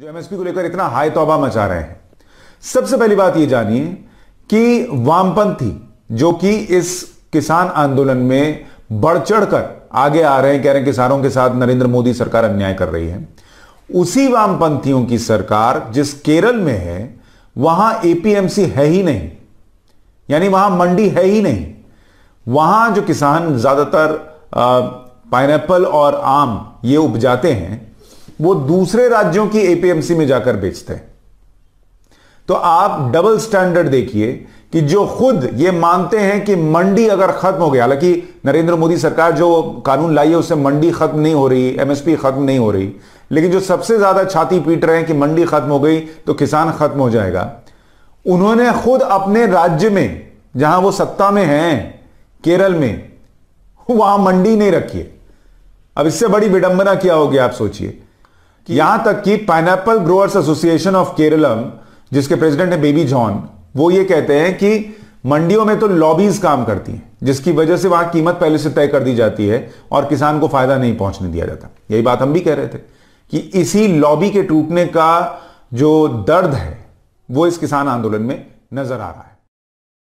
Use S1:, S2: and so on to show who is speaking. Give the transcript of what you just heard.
S1: जो एमएसपी को लेकर इतना हाई तोबा मचा रहे हैं सबसे पहली बात यह जानिए कि वामपंथी जो कि इस किसान आंदोलन में बढ़ चढ़कर आगे आ रहे हैं कह रहे हैं किसानों के साथ नरेंद्र मोदी सरकार अन्याय कर रही है उसी वामपंथियों की सरकार जिस केरल में है वहां एपीएमसी है ही नहीं यानी वहां मंडी है ही नहीं वहां जो किसान ज्यादातर पाइनएप्पल और आम ये उपजाते हैं वो दूसरे राज्यों की एपीएमसी में जाकर बेचते हैं तो आप डबल स्टैंडर्ड देखिए कि जो खुद ये मानते हैं कि मंडी अगर खत्म हो गया हालांकि नरेंद्र मोदी सरकार जो कानून लाई है उससे मंडी खत्म नहीं हो रही एमएसपी खत्म नहीं हो रही लेकिन जो सबसे ज्यादा छाती पीट रहे हैं कि मंडी खत्म हो गई तो किसान खत्म हो जाएगा उन्होंने खुद अपने राज्य में जहां वो सत्ता में हैं केरल में वहां मंडी नहीं रखी अब इससे बड़ी विडंबना क्या होगी आप सोचिए यहां तक कि pineapple growers association of Keralam जिसके प्रेसिडेंट है बेबी जॉन वो ये कहते हैं कि मंडियों में तो लॉबीज काम करती हैं जिसकी वजह से वहां कीमत पहले से तय कर दी जाती है और किसान को फायदा नहीं पहुंचने दिया जाता यही बात हम भी कह रहे थे कि इसी लॉबी के टूटने का जो दर्द है वो इस किसान आंदोलन में नजर आ रहा है